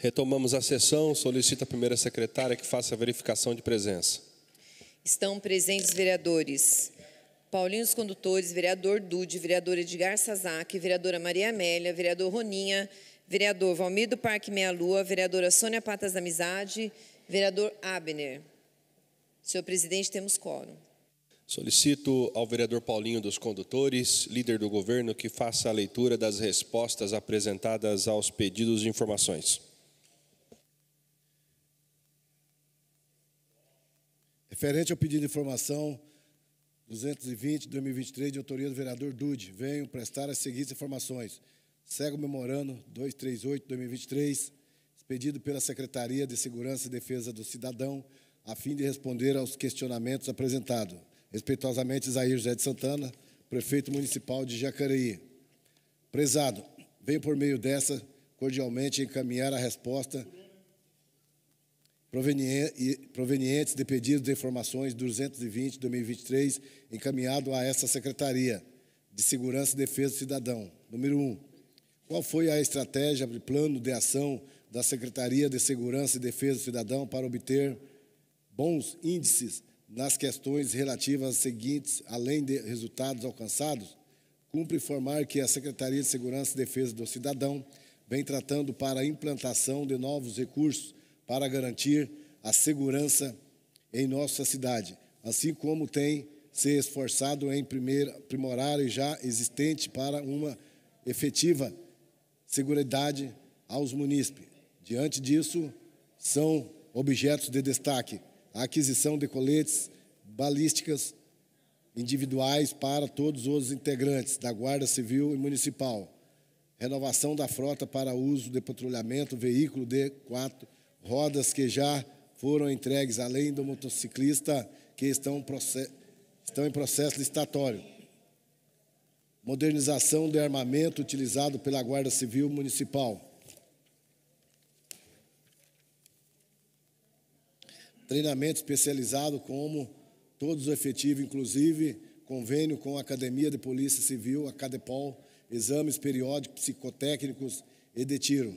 Retomamos a sessão. Solicito a primeira secretária que faça a verificação de presença. Estão presentes vereadores Paulinho dos Condutores, vereador Dude, vereador Edgar Sazak, vereadora Maria Amélia, vereador Roninha, vereador Valmir do Parque Meia Lua, vereadora Sônia Patas da Amizade, vereador Abner. Senhor presidente, temos quórum. Solicito ao vereador Paulinho dos Condutores, líder do governo, que faça a leitura das respostas apresentadas aos pedidos de informações. Referente ao pedido de informação 220-2023, de autoria do vereador Dude, venho prestar as seguintes informações. Cego Memorando 238-2023, expedido pela Secretaria de Segurança e Defesa do Cidadão, a fim de responder aos questionamentos apresentados. Respeitosamente, Zair José de Santana, prefeito municipal de Jacareí. Prezado, venho por meio dessa cordialmente encaminhar a resposta provenientes de pedidos de informações 220-2023, encaminhado a essa Secretaria de Segurança e Defesa do Cidadão. Número 1. Um, qual foi a estratégia e plano de ação da Secretaria de Segurança e Defesa do Cidadão para obter bons índices nas questões relativas às seguintes, além de resultados alcançados? Cumpre informar que a Secretaria de Segurança e Defesa do Cidadão vem tratando para a implantação de novos recursos para garantir a segurança em nossa cidade, assim como tem se esforçado em primeira, aprimorar e já existente para uma efetiva segurança aos munícipes. Diante disso, são objetos de destaque a aquisição de coletes balísticas individuais para todos os integrantes da Guarda Civil e Municipal, renovação da frota para uso de patrulhamento, veículo de quatro rodas que já foram entregues, além do motociclista que estão, estão em processo licitatório. Modernização do armamento utilizado pela Guarda Civil Municipal. Treinamento especializado como todos os efetivos, inclusive convênio com a Academia de Polícia Civil, a Cadepol, exames periódicos, psicotécnicos e de tiro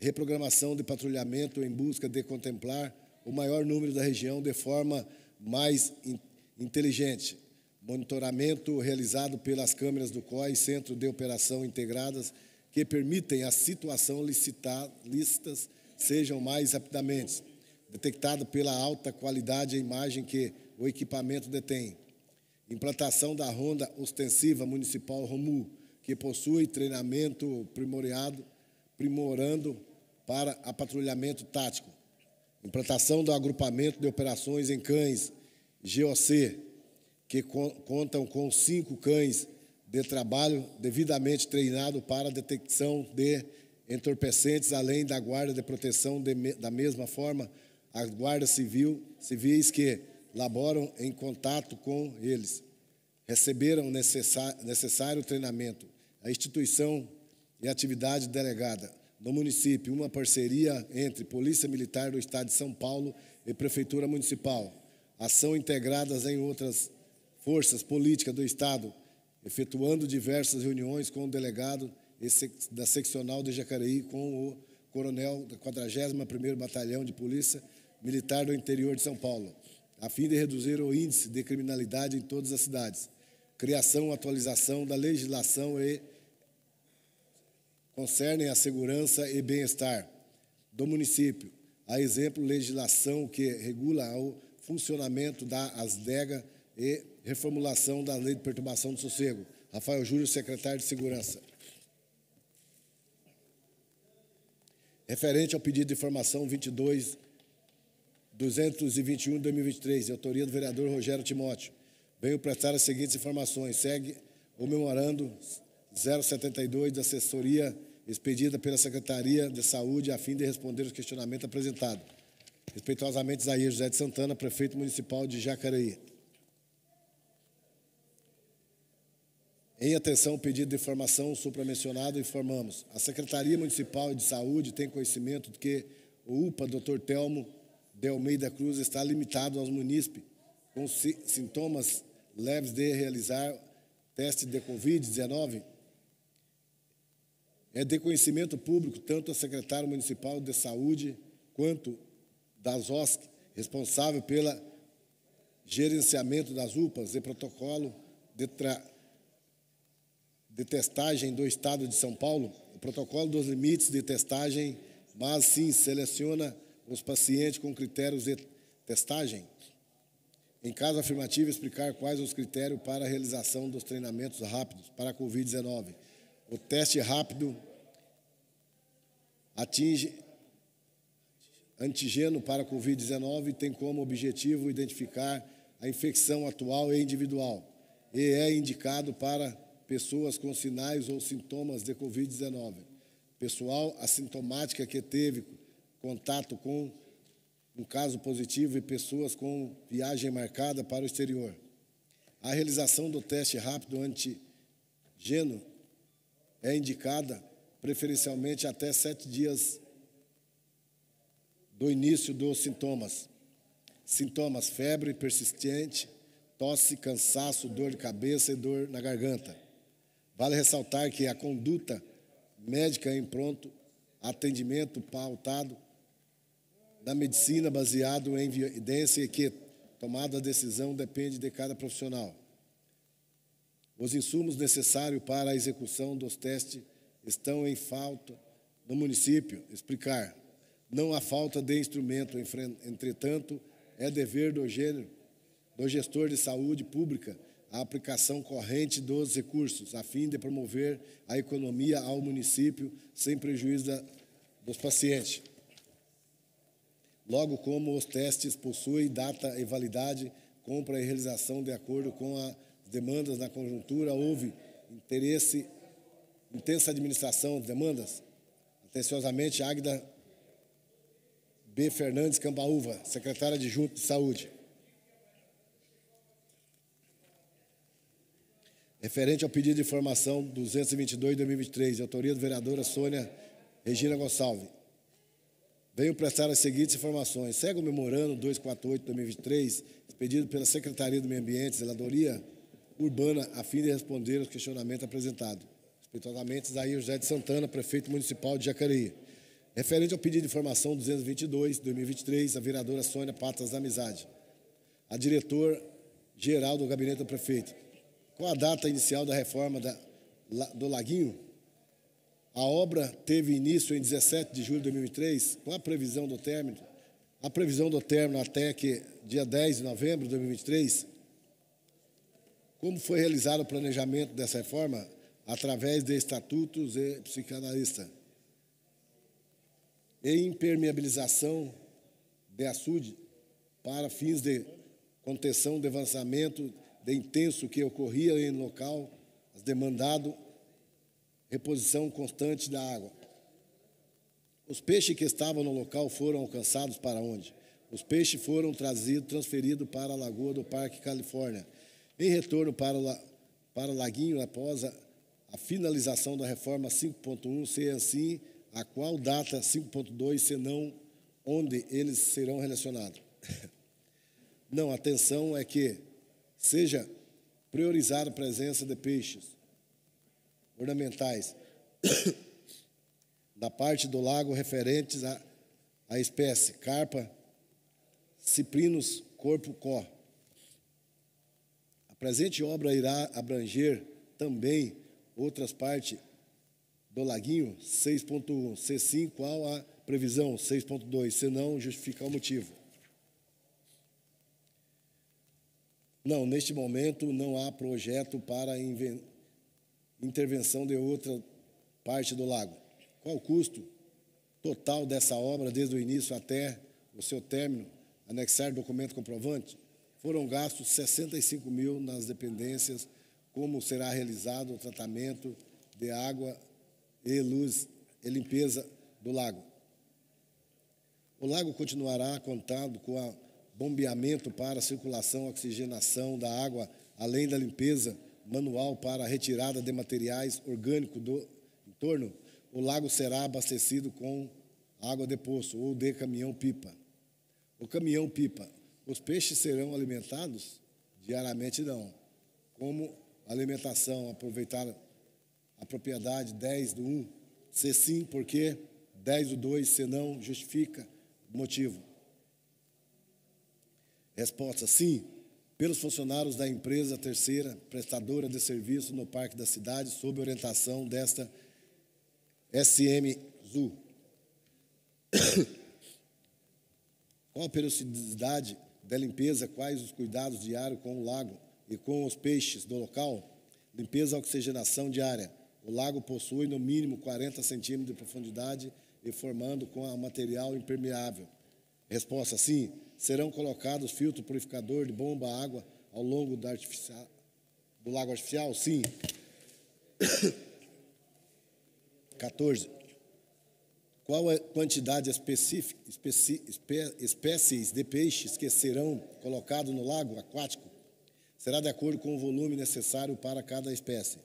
reprogramação de patrulhamento em busca de contemplar o maior número da região de forma mais in inteligente. Monitoramento realizado pelas câmeras do COI, Centro de Operação Integradas, que permitem a situação licitar, listas sejam mais rapidamente detectado pela alta qualidade a imagem que o equipamento detém. Implantação da ronda ostensiva municipal Romu, que possui treinamento primorado, primorando para patrulhamento tático, implantação do agrupamento de operações em cães, GOC, que contam com cinco cães de trabalho devidamente treinado para detecção de entorpecentes, além da guarda de proteção de, da mesma forma, a guarda civil, civis que laboram em contato com eles, receberam necessário, necessário treinamento. A instituição e atividade delegada do município, uma parceria entre Polícia Militar do Estado de São Paulo e Prefeitura Municipal. Ação integradas em outras forças políticas do Estado, efetuando diversas reuniões com o delegado da seccional de Jacareí, com o coronel da 41º Batalhão de Polícia Militar do Interior de São Paulo, a fim de reduzir o índice de criminalidade em todas as cidades. Criação e atualização da legislação e concernem a segurança e bem-estar do município, a exemplo legislação que regula o funcionamento da ASDEGA e reformulação da Lei de Perturbação do Sossego. Rafael Júlio, secretário de Segurança. Referente ao pedido de informação 22 221 2023, autoria do vereador Rogério Timóteo, venho prestar as seguintes informações. Segue o memorando 072 da assessoria expedida pela Secretaria de Saúde a fim de responder os questionamentos apresentados. Respeitosamente, Isaías José de Santana, prefeito municipal de Jacareí. Em atenção ao pedido de informação supramencionado, informamos. A Secretaria Municipal de Saúde tem conhecimento de que o UPA Dr. Telmo de Almeida Cruz está limitado aos munícipes com sintomas leves de realizar teste de Covid-19 é de conhecimento público, tanto a secretária municipal de saúde quanto das OSC, responsável pelo gerenciamento das UPAs e protocolo de, tra... de testagem do Estado de São Paulo, o protocolo dos limites de testagem, mas sim seleciona os pacientes com critérios de testagem. Em caso afirmativo, explicar quais os critérios para a realização dos treinamentos rápidos para a Covid-19. O teste rápido atinge antígeno para Covid-19 e tem como objetivo identificar a infecção atual e individual e é indicado para pessoas com sinais ou sintomas de Covid-19. Pessoal assintomática que teve contato com um caso positivo e pessoas com viagem marcada para o exterior. A realização do teste rápido antígeno é indicada preferencialmente até sete dias do início dos sintomas. Sintomas: febre persistente, tosse, cansaço, dor de cabeça e dor na garganta. Vale ressaltar que a conduta médica em é pronto atendimento pautado na medicina baseado em evidência e que tomada a decisão depende de cada profissional. Os insumos necessários para a execução dos testes estão em falta no município. Explicar. Não há falta de instrumento, entretanto, é dever do gênero do gestor de saúde pública a aplicação corrente dos recursos, a fim de promover a economia ao município sem prejuízo da, dos pacientes. Logo como os testes possuem data e validade, compra e realização de acordo com as demandas na conjuntura, houve interesse intensa administração de demandas. Atenciosamente, Águida B. Fernandes Cambaúva, secretária de de, de Saúde. Referente ao pedido de informação 222-2023, autoria da vereadora Sônia Regina Gonçalves. Venho prestar as seguintes informações. Segue o memorando 248-2023, expedido pela Secretaria do Meio Ambiente, Zeladoria Urbana, a fim de responder aos questionamentos apresentados. Respeitosamente, Isaías José de Santana, prefeito municipal de Jacareí. Referente ao pedido de informação 222, 2023, a vereadora Sônia Patas da Amizade. A diretor-geral do gabinete do prefeito. Qual a data inicial da reforma da, do Laguinho? A obra teve início em 17 de julho de 2003. Qual a previsão do término? A previsão do término até que dia 10 de novembro de 2023. Como foi realizado o planejamento dessa reforma? através de estatutos e psicanalista. E impermeabilização de açude para fins de contenção de avançamento de intenso que ocorria em local demandado, reposição constante da água. Os peixes que estavam no local foram alcançados para onde? Os peixes foram trazidos, transferidos para a lagoa do Parque Califórnia, em retorno para o, para o laguinho após a a finalização da reforma 5.1 ser é assim, a qual data 5.2, senão onde eles serão relacionados. Não, a é que seja priorizada a presença de peixes ornamentais da parte do lago referentes à, à espécie carpa ciprinus corpo có. A presente obra irá abranger também Outras partes do laguinho, 6.1. Se sim, qual a previsão? 6.2. Se não, justificar o motivo. Não, neste momento não há projeto para intervenção de outra parte do lago. Qual o custo total dessa obra, desde o início até o seu término? Anexar documento comprovante? Foram gastos 65 mil nas dependências como será realizado o tratamento de água e luz e limpeza do lago. O lago continuará contado com a bombeamento para circulação, oxigenação da água, além da limpeza manual para retirada de materiais orgânicos do entorno. O lago será abastecido com água de poço ou de caminhão-pipa. O caminhão-pipa. Os peixes serão alimentados diariamente não, como alimentação, aproveitar a propriedade, 10 do 1. Se sim, por quê? 10 do 2, se não, justifica o motivo. Resposta: sim, pelos funcionários da empresa terceira prestadora de serviço no Parque da Cidade, sob orientação desta SMZU. Qual a periodicidade da limpeza? Quais os cuidados diários com o lago? e com os peixes do local, limpeza e oxigenação diária. O lago possui no mínimo 40 centímetros de profundidade e formando com a material impermeável. Resposta: sim, serão colocados filtro purificador de bomba água ao longo do, do lago artificial? Sim. 14. Qual a quantidade específica, espécies de peixes que serão colocados no lago aquático? será de acordo com o volume necessário para cada espécie.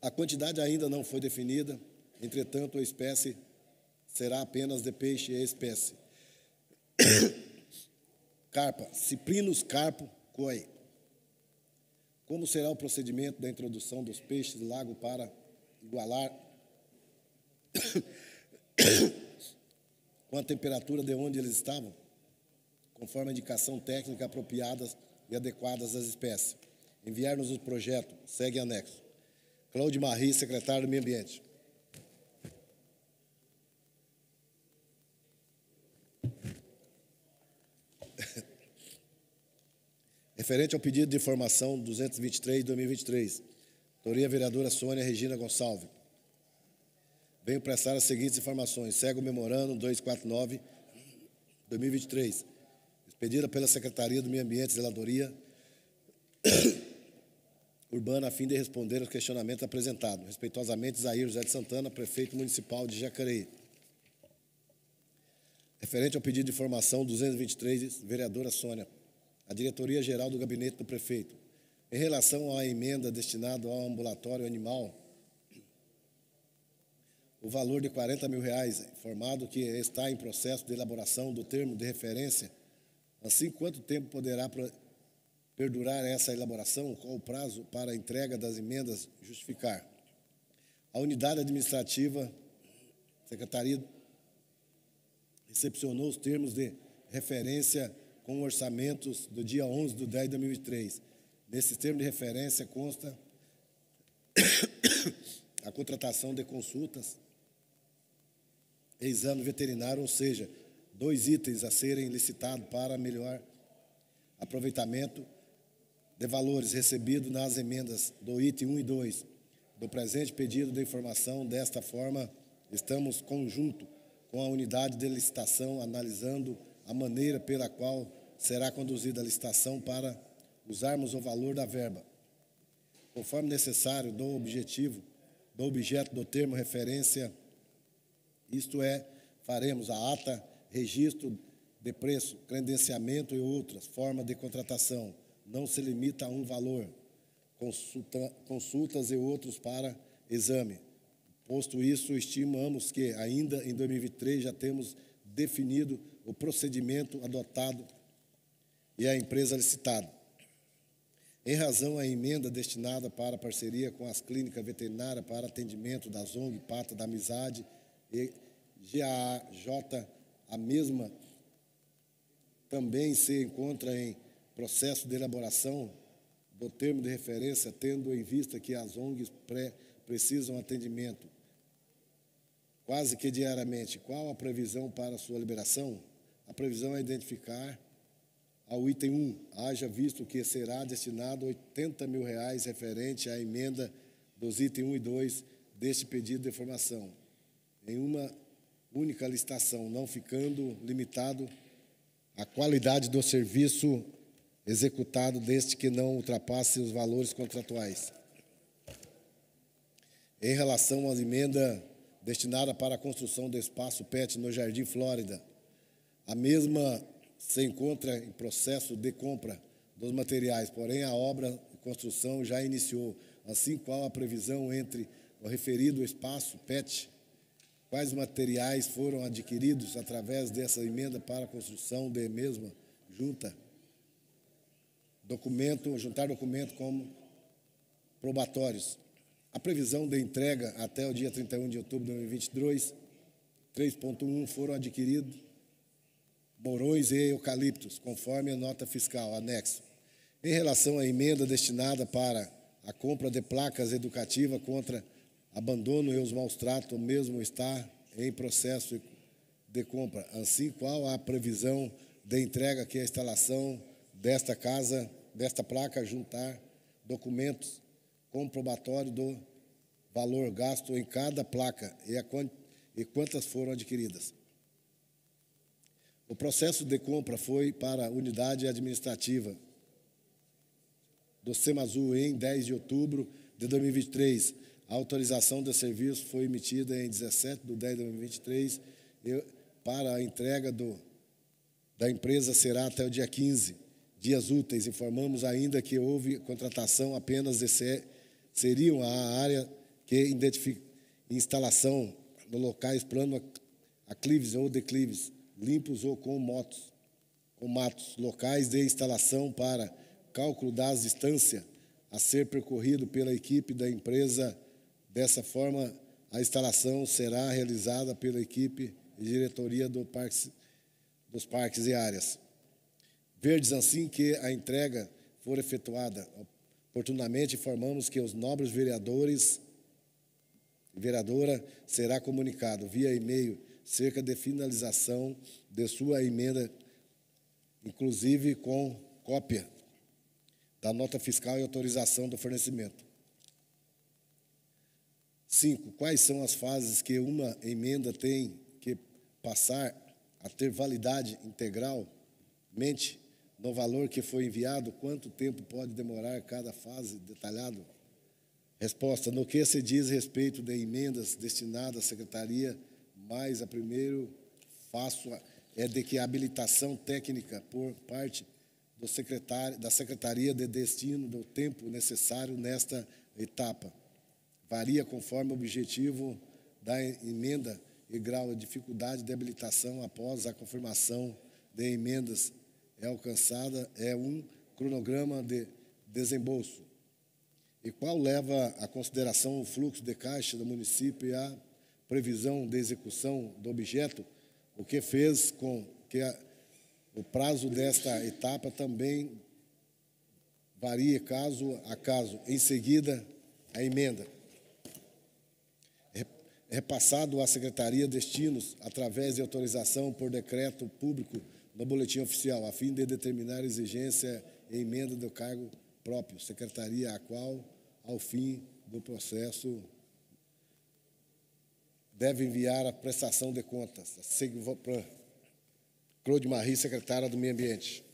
A quantidade ainda não foi definida, entretanto, a espécie será apenas de peixe e espécie. Carpa, Ciprinus carpo coi. Como será o procedimento da introdução dos peixes do lago para igualar com a temperatura de onde eles estavam? conforme a indicação técnica apropriadas e adequadas às espécies. Enviar-nos o projeto. Segue anexo. Claude Marri, secretário do Meio Ambiente. Referente ao pedido de informação 223-2023, autoria vereadora Sônia Regina Gonçalves. Venho prestar as seguintes informações. Segue o memorando 249-2023 pedida pela Secretaria do Meio Ambiente e Zeladoria Urbana a fim de responder aos questionamentos apresentados. Respeitosamente, Zair José de Santana, prefeito municipal de Jacareí. Referente ao pedido de informação 223, vereadora Sônia, a diretoria-geral do gabinete do prefeito, em relação à emenda destinada ao ambulatório animal, o valor de 40 mil reais, informado que está em processo de elaboração do termo de referência Assim, quanto tempo poderá perdurar essa elaboração? Qual o prazo para a entrega das emendas justificar? A unidade administrativa, secretaria, recepcionou os termos de referência com orçamentos do dia 11 de 10 de 2003. Nesse termo de referência consta a contratação de consultas, exame veterinário, ou seja, dois itens a serem licitados para melhor aproveitamento de valores recebidos nas emendas do item 1 e 2 do presente pedido de informação. Desta forma, estamos conjunto com a unidade de licitação analisando a maneira pela qual será conduzida a licitação para usarmos o valor da verba, conforme necessário do objetivo, do objeto do termo referência, isto é, faremos a ata registro de preço, credenciamento e outras formas de contratação. Não se limita a um valor. Consulta, consultas e outros para exame. Posto isso, estimamos que ainda em 2023 já temos definido o procedimento adotado e a empresa licitada. Em razão à emenda destinada para parceria com as clínicas veterinárias para atendimento da ONG Pata da Amizade e GAJ a mesma também se encontra em processo de elaboração do termo de referência, tendo em vista que as ONGs pré precisam atendimento quase que diariamente. Qual a previsão para sua liberação? A previsão é identificar ao item 1, haja visto que será destinado 80 mil reais referente à emenda dos itens 1 e 2 deste pedido de informação. Em uma única licitação, não ficando limitado à qualidade do serviço executado, desde que não ultrapasse os valores contratuais. Em relação à emenda destinada para a construção do espaço PET no Jardim Flórida, a mesma se encontra em processo de compra dos materiais, porém a obra de construção já iniciou, assim qual a previsão entre o referido espaço PET quais materiais foram adquiridos através dessa emenda para a construção de mesma junta. Documento, juntar documento como probatórios. A previsão de entrega até o dia 31 de outubro de 2022, 3.1 foram adquiridos borões e eucaliptos, conforme a nota fiscal anexo. Em relação à emenda destinada para a compra de placas educativas contra abandono e os maus tratos mesmo está em processo de compra, assim qual a previsão de entrega que a instalação desta casa, desta placa juntar documentos comprobatórios do valor gasto em cada placa e, a, e quantas foram adquiridas. O processo de compra foi para a unidade administrativa do SEMAZU em 10 de outubro de 2023, a autorização do serviço foi emitida em 17 de 10 de 2023 eu, para a entrega do, da empresa será até o dia 15, dias úteis. Informamos ainda que houve contratação apenas de ser, seriam a área que identifica instalação no locais plano aclives ou declives, limpos ou com motos, com matos, locais de instalação para cálculo das distâncias a ser percorrido pela equipe da empresa Dessa forma, a instalação será realizada pela equipe e diretoria do dos parques e áreas verdes assim que a entrega for efetuada. Oportunamente informamos que os nobres vereadores vereadora será comunicado via e-mail cerca de finalização de sua emenda, inclusive com cópia da nota fiscal e autorização do fornecimento. Cinco, quais são as fases que uma emenda tem que passar a ter validade integral, mente, no valor que foi enviado, quanto tempo pode demorar cada fase, detalhado? Resposta, no que se diz respeito de emendas destinadas à secretaria, mais a primeiro faço é de que a habilitação técnica por parte do secretário, da secretaria de destino do tempo necessário nesta etapa varia conforme o objetivo da emenda e grau de dificuldade de habilitação após a confirmação de emendas é alcançada é um cronograma de desembolso, e qual leva a consideração o fluxo de caixa do município e a previsão de execução do objeto, o que fez com que a, o prazo desta etapa também varie caso a caso. Em seguida, a emenda repassado é à Secretaria destinos através de autorização por decreto público no boletim oficial, a fim de determinar exigência e emenda do cargo próprio, secretaria a qual, ao fim do processo, deve enviar a prestação de contas. Claude Marie, secretária do Meio Ambiente.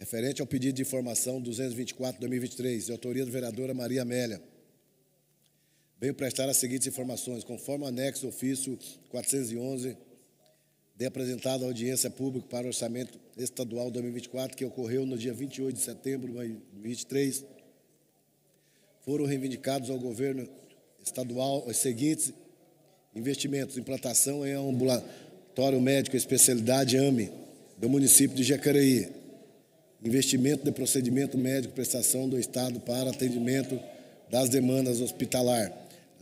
referente ao pedido de informação 224-2023, de autoria do vereadora Maria Amélia. Venho prestar as seguintes informações, conforme o anexo do ofício 411, de apresentado à audiência pública para o orçamento estadual 2024, que ocorreu no dia 28 de setembro de 2023, foram reivindicados ao governo estadual os seguintes investimentos, implantação em ambulatório médico especialidade AME, do município de Jacareí, investimento de procedimento médico, prestação do Estado para atendimento das demandas hospitalar,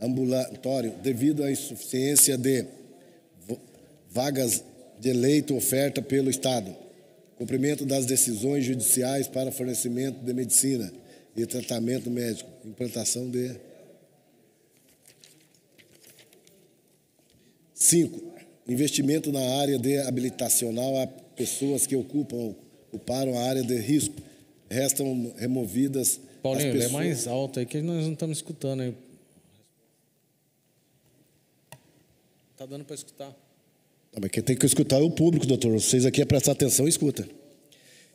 ambulatório, devido à insuficiência de vagas de leito oferta pelo Estado, cumprimento das decisões judiciais para fornecimento de medicina e tratamento médico, implantação de 5. Investimento na área de habilitacional a pessoas que ocupam ocuparam a área de risco. Restam removidas. Paulinho, as é pessoas... é mais alto aí que nós não estamos escutando aí. Tá dando para escutar. Não, tá, mas quem tem que escutar é o público, doutor. Vocês aqui é prestar atenção e escuta.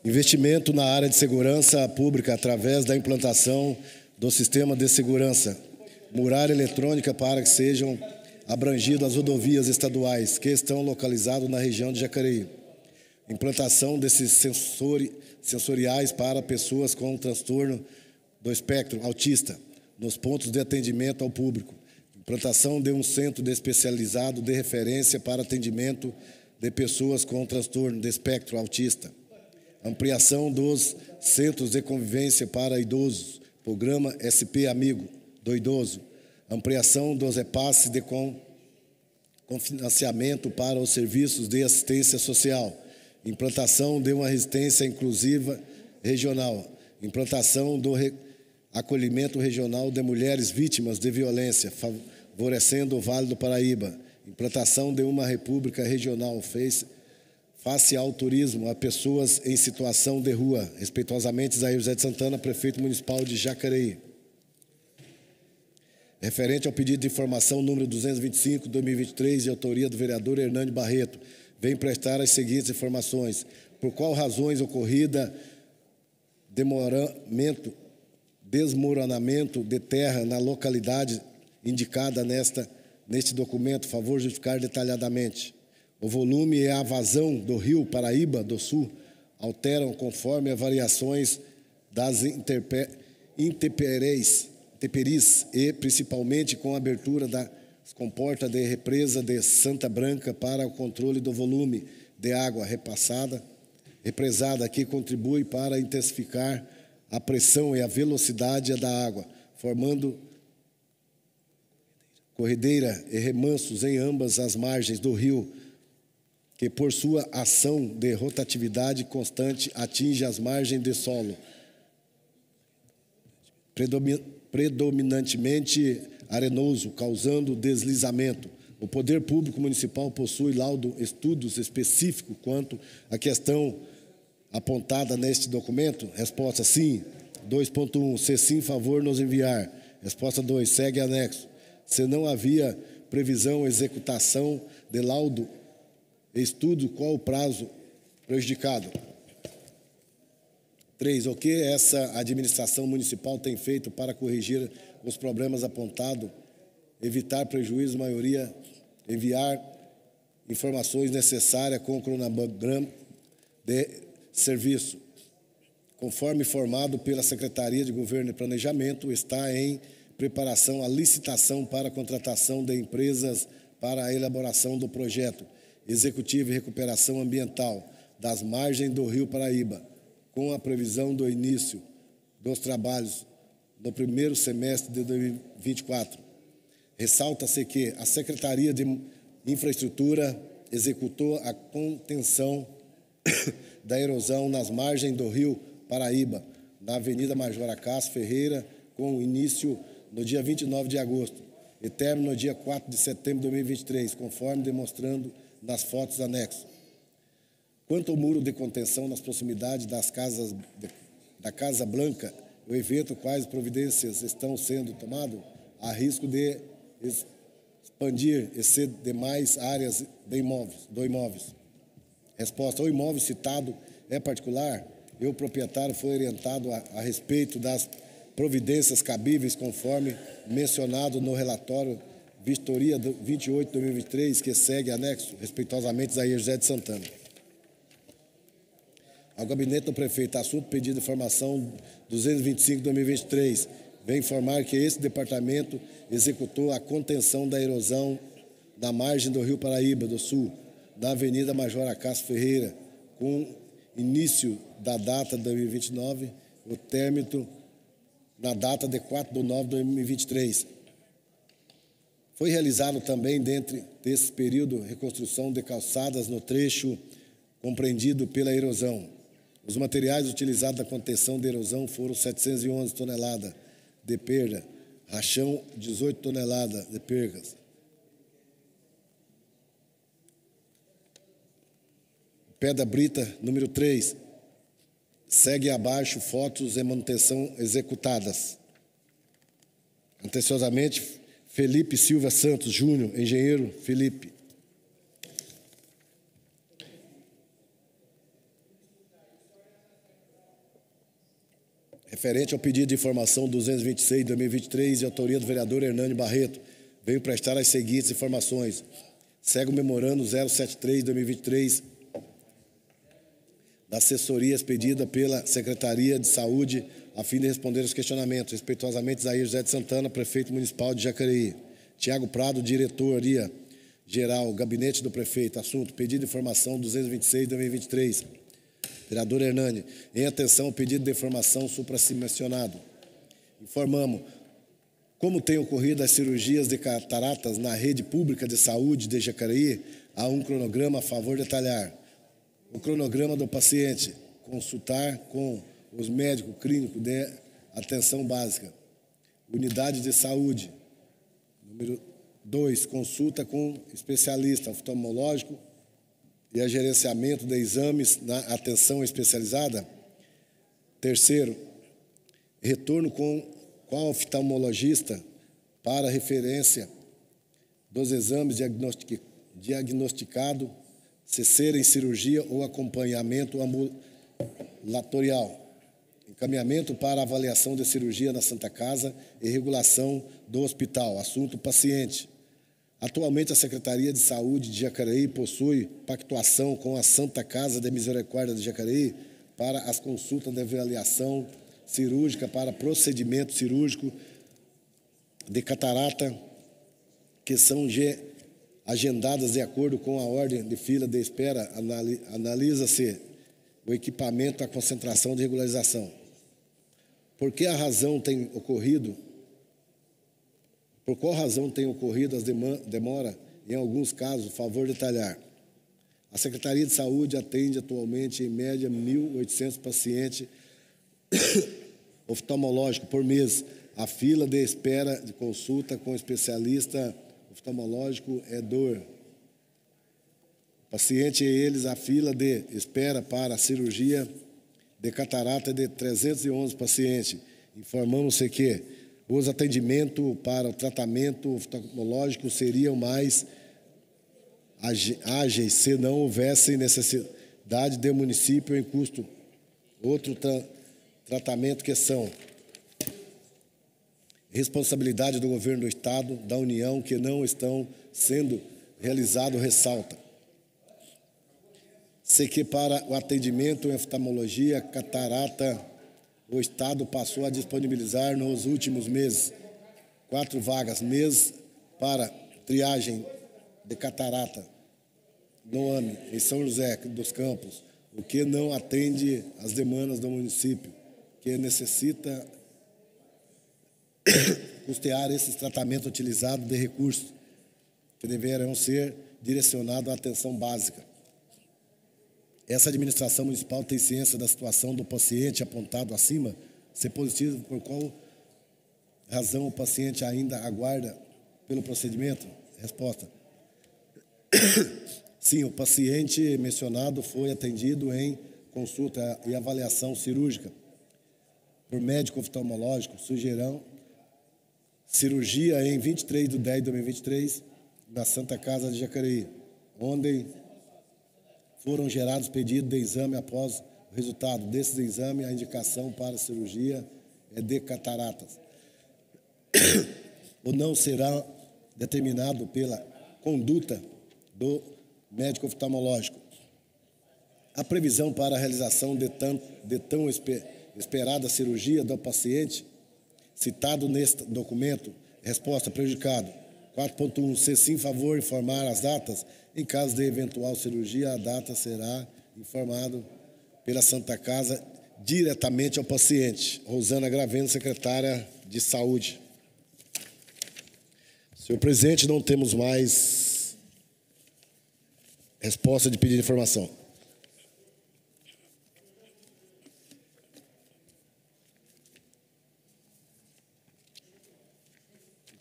Investimento na área de segurança pública através da implantação do sistema de segurança. Muralha eletrônica para que sejam abrangidas as rodovias estaduais que estão localizadas na região de Jacareí implantação desses sensori, sensoriais para pessoas com transtorno do espectro autista nos pontos de atendimento ao público, implantação de um centro de especializado de referência para atendimento de pessoas com transtorno de espectro autista, ampliação dos centros de convivência para idosos, programa SP Amigo do Idoso, ampliação dos repasses de com, com financiamento para os serviços de assistência social, implantação de uma resistência inclusiva regional, implantação do re... acolhimento regional de mulheres vítimas de violência, favorecendo o Vale do Paraíba, implantação de uma república regional face, face ao turismo a pessoas em situação de rua. Respeitosamente, Zair José de Santana, prefeito municipal de Jacareí. Referente ao pedido de informação número 225, 2023, de autoria do vereador Hernande Barreto, vem prestar as seguintes informações: por qual razões ocorrida demoramento, desmoronamento de terra na localidade indicada nesta neste documento, favor justificar detalhadamente. O volume e a vazão do rio Paraíba do Sul alteram conforme as variações das interpe, intemperis, e principalmente com a abertura da comporta de represa de Santa Branca para o controle do volume de água repassada, represada, que contribui para intensificar a pressão e a velocidade da água, formando corredeira e remansos em ambas as margens do rio, que por sua ação de rotatividade constante atinge as margens de solo predominantemente arenoso, causando deslizamento. O Poder Público Municipal possui laudo estudos específico quanto à questão apontada neste documento? Resposta sim. 2.1, se sim, favor nos enviar. Resposta 2, segue anexo. Se não havia previsão, executação de laudo, estudo, qual o prazo prejudicado? Três, o que essa administração municipal tem feito para corrigir os problemas apontados, evitar prejuízo, maioria, enviar informações necessárias com o cronograma de serviço. Conforme informado pela Secretaria de Governo e Planejamento, está em preparação a licitação para a contratação de empresas para a elaboração do projeto executivo e recuperação ambiental das margens do Rio Paraíba com a previsão do início dos trabalhos no primeiro semestre de 2024. Ressalta-se que a Secretaria de Infraestrutura executou a contenção da erosão nas margens do rio Paraíba, na Avenida Major Acácio Ferreira, com início no dia 29 de agosto e término no dia 4 de setembro de 2023, conforme demonstrando nas fotos anexas. Quanto ao muro de contenção nas proximidades das casas, da Casa Branca, o evento, quais providências estão sendo tomadas? Há risco de expandir e ser demais áreas de imóveis, do imóveis. Resposta: o imóvel citado é particular e o proprietário foi orientado a, a respeito das providências cabíveis conforme mencionado no relatório Vistoria 28-2023, que segue anexo, respeitosamente, Zair José de Santana. Ao gabinete do prefeito, assunto pedido de informação 225-2023. Vem informar que esse departamento executou a contenção da erosão da margem do Rio Paraíba do Sul, da Avenida Major Acácio Ferreira, com início da data de 2029, o término na data de 4 de novembro de 2023. Foi realizado também, dentro desse período, reconstrução de calçadas no trecho compreendido pela erosão. Os materiais utilizados na contenção de erosão foram 711 toneladas de perda, rachão 18 toneladas de perdas. Pedra Brita, número 3. Segue abaixo fotos e manutenção executadas. Atenciosamente, Felipe Silva Santos Júnior, engenheiro Felipe. referente ao pedido de informação 226 2023 e autoria do vereador Hernani Barreto. Venho prestar as seguintes informações. Segue o memorando 073 2023 da assessoria expedida pela Secretaria de Saúde a fim de responder aos questionamentos. Respeitosamente, Zair José de Santana, prefeito municipal de Jacareí. Tiago Prado, diretoria geral, gabinete do prefeito. Assunto: pedido de informação 226 2023 Vereador Hernani, em atenção ao pedido de informação supracimensionado, informamos como tem ocorrido as cirurgias de cataratas na rede pública de saúde de Jacareí, há um cronograma a favor detalhar. O cronograma do paciente, consultar com os médicos clínicos de atenção básica. Unidade de saúde. Número 2, consulta com especialista oftalmológico e a gerenciamento de exames na atenção especializada. Terceiro, retorno com, qual oftalmologista para referência dos exames diagnosticado diagnosticados, se serem cirurgia ou acompanhamento ambulatorial. Encaminhamento para avaliação de cirurgia na Santa Casa e regulação do hospital. Assunto paciente. Atualmente, a Secretaria de Saúde de Jacareí possui pactuação com a Santa Casa de Misericórdia de Jacareí para as consultas de avaliação cirúrgica, para procedimento cirúrgico de catarata, que são agendadas de acordo com a ordem de fila de espera. Analisa-se o equipamento, a concentração de regularização. Por que a razão tem ocorrido por qual razão tem ocorrido as demora, em alguns casos, favor detalhar? A Secretaria de Saúde atende atualmente, em média, 1.800 pacientes oftalmológicos por mês. A fila de espera de consulta com especialista oftalmológico é dor. O paciente e eles, a fila de espera para a cirurgia de catarata é de 311 pacientes. Informamos-se que os atendimentos para o tratamento oftalmológico seriam mais ágeis se não houvesse necessidade de município em custo. Outro tra tratamento que são responsabilidade do governo do Estado, da União, que não estão sendo realizados, ressalta. Se que para o atendimento em oftalmologia, catarata, o Estado passou a disponibilizar nos últimos meses quatro vagas mês para triagem de catarata no AME, em São José dos Campos, o que não atende às demandas do município, que necessita custear esse tratamento utilizado de recursos que deverão ser direcionados à atenção básica. Essa administração municipal tem ciência da situação do paciente apontado acima, ser positivo por qual razão o paciente ainda aguarda pelo procedimento? Resposta. Sim, o paciente mencionado foi atendido em consulta e avaliação cirúrgica por médico oftalmológico, sugerão cirurgia em 23 de 10 de 2023 na Santa Casa de Jacareí, onde foram gerados pedidos de exame após o resultado desses exames, a indicação para a cirurgia é de cataratas. Ou não será determinado pela conduta do médico oftalmológico. A previsão para a realização de tão, de tão esper, esperada cirurgia do paciente citado neste documento, resposta prejudicado 4.1c, sim, favor informar as datas. Em caso de eventual cirurgia, a data será informada pela Santa Casa diretamente ao paciente. Rosana Graveno, secretária de Saúde. Senhor presidente, não temos mais resposta de pedido de informação.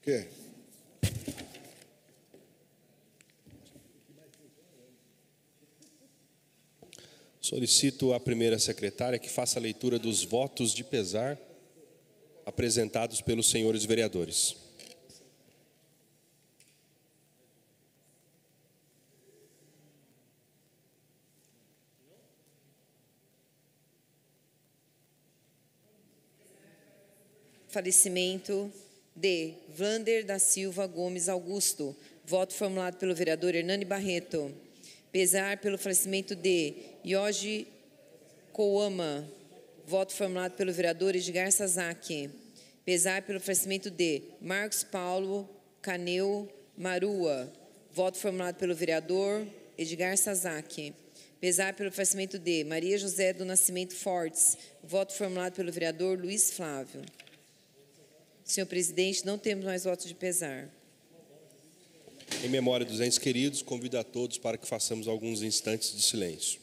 O Solicito à primeira secretária que faça a leitura dos votos de pesar apresentados pelos senhores vereadores. Falecimento de Vlander da Silva Gomes Augusto. Voto formulado pelo vereador Hernani Barreto. Pesar pelo falecimento de Yoji Kouama, voto formulado pelo vereador Edgar Sazaki. Pesar pelo oferecimento de Marcos Paulo Caneu Marua. Voto formulado pelo vereador Edgar Sazaki. Pesar pelo oferecimento de Maria José do Nascimento Fortes. Voto formulado pelo vereador Luiz Flávio. Senhor presidente, não temos mais votos de pesar. Em memória dos entes queridos, convido a todos para que façamos alguns instantes de silêncio.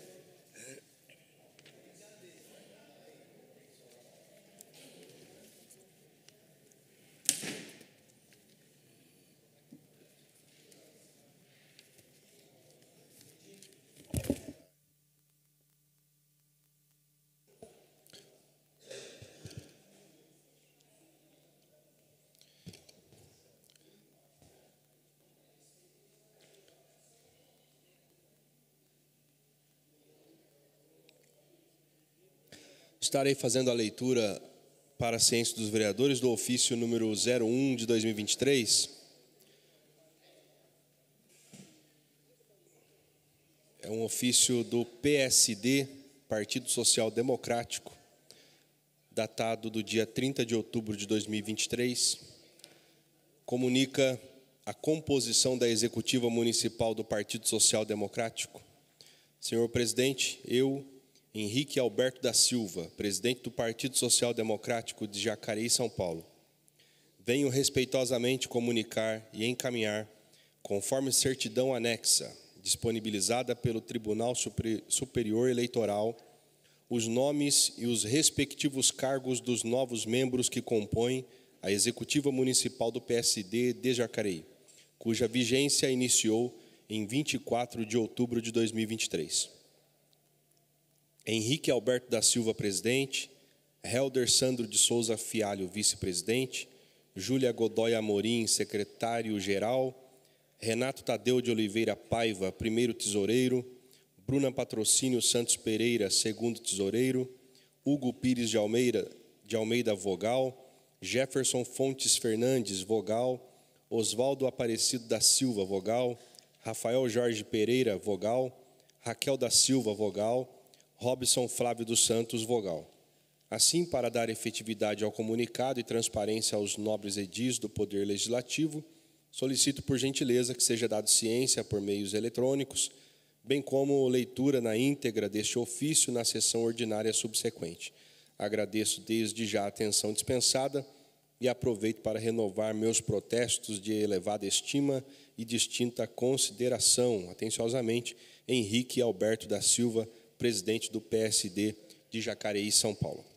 estarei fazendo a leitura para a ciência dos vereadores do ofício número 01 de 2023. É um ofício do PSD, Partido Social Democrático, datado do dia 30 de outubro de 2023. Comunica a composição da executiva municipal do Partido Social Democrático. Senhor presidente, eu Henrique Alberto da Silva, presidente do Partido Social Democrático de Jacareí, São Paulo. Venho respeitosamente comunicar e encaminhar, conforme certidão anexa, disponibilizada pelo Tribunal Superior Eleitoral, os nomes e os respectivos cargos dos novos membros que compõem a Executiva Municipal do PSD de Jacareí, cuja vigência iniciou em 24 de outubro de 2023. Henrique Alberto da Silva, presidente, Helder Sandro de Souza Fialho, vice-presidente, Júlia Godoy Amorim, secretário-geral, Renato Tadeu de Oliveira Paiva, primeiro tesoureiro, Bruna Patrocínio Santos Pereira, segundo tesoureiro, Hugo Pires de Almeida, de Almeida Vogal, Jefferson Fontes Fernandes Vogal, Oswaldo Aparecido da Silva Vogal, Rafael Jorge Pereira Vogal, Raquel da Silva Vogal, Robson Flávio dos Santos Vogal. Assim, para dar efetividade ao comunicado e transparência aos nobres edis do Poder Legislativo, solicito por gentileza que seja dado ciência por meios eletrônicos, bem como leitura na íntegra deste ofício na sessão ordinária subsequente. Agradeço desde já a atenção dispensada e aproveito para renovar meus protestos de elevada estima e distinta consideração. Atenciosamente, Henrique Alberto da Silva, presidente do PSD de Jacareí, São Paulo.